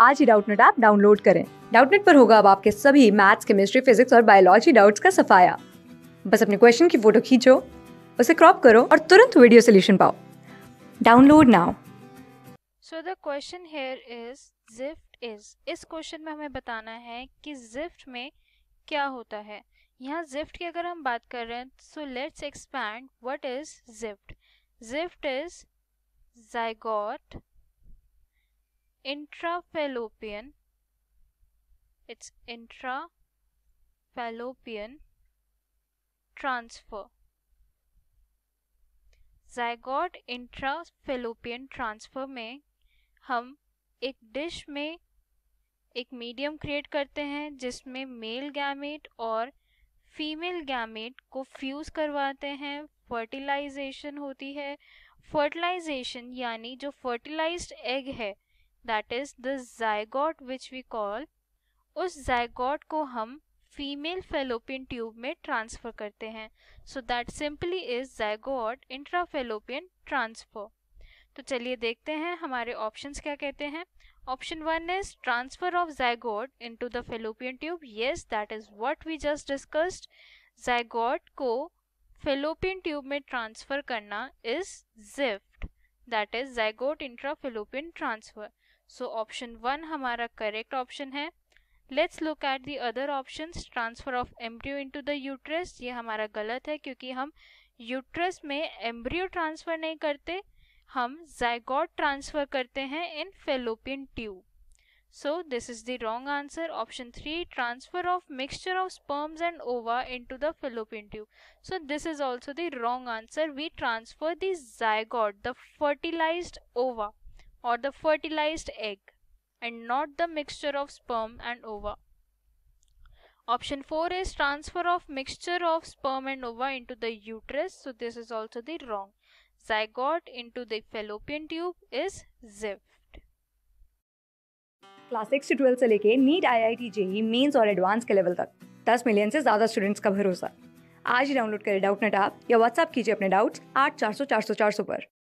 आज ही Doubtnut app download करें डाउटनेट पर होगा अब आपके सभी मैथ्स केमिस्ट्री फिजिक्स और बायोलॉजी डाउट्स का सफाया बस अपने क्वेश्चन की फोटो खींचो उसे क्रॉप करो और तुरंत वीडियो सोल्यूशन पाओ download now so the question here is GIFT is इस क्वेश्चन में हमें बताना है कि जिफ्ट में क्या होता है यहाँ जिफ्ट की अगर हम बात कर रहे हैं so let's expand what is GIFT GIFT is zygote intrafallopian it's intrafallopian transfer zygote intrafallopian transfer में हम एक डिश में एक मीडियम क्रिएट करते हैं जिसमें मेल गैमेट और फीमेल गैमेट को फ्यूज़ करवाते हैं फर्टिलाइजेशन होती है फर्टिलाइजेशन यानी जो फर्टिलाइज्ड एग है that is the zygote which we call उस जायगॉट को हम फीमेल फेलोपियन ट्यूब में ट्रांसफ़र करते हैं so that simply is zygote intra fallopian transfer तो चलिए देखते हैं हमारे ऑप्शंस क्या कहते हैं option one is transfer of zygote into the fallopian tube yes that is what we just discussed zygote को फेलोपियन ट्यूब में ट्रांसफ़र करना is GIFT that is zygote intra fallopian transfer so option one हमारा correct option है let's look at the other option transfer of embryo into the uterus ये हमारा गलत है क्योंकि हम यूट्रस में एम्ब्रियो ट्रांसफर नहीं करते हम जयगॉड ट्रांसफर करते हैं in fallopian tube so this is the wrong answer option three transfer of mixture of sperms and ova into the fallopian tube so this is also the wrong answer we transfer the zygote the fertilise ova or the fertilized egg and not the mixture of sperm and ova. Option 4 is transfer of mixture of sperm and ova into the uterus. So this is also the wrong. Zygote into the fallopian tube is ZIF. Class six से twelfth से लेके NEET I I T JEE mains और advance के level तक दस million से ज़्यादा students का भरोसा आज ही डाउनलोड करें डाउट नेट आप या व्हाट्सअप कीजिए अपने डाउट्स आठ चार सौ चार सौ चार सौ पर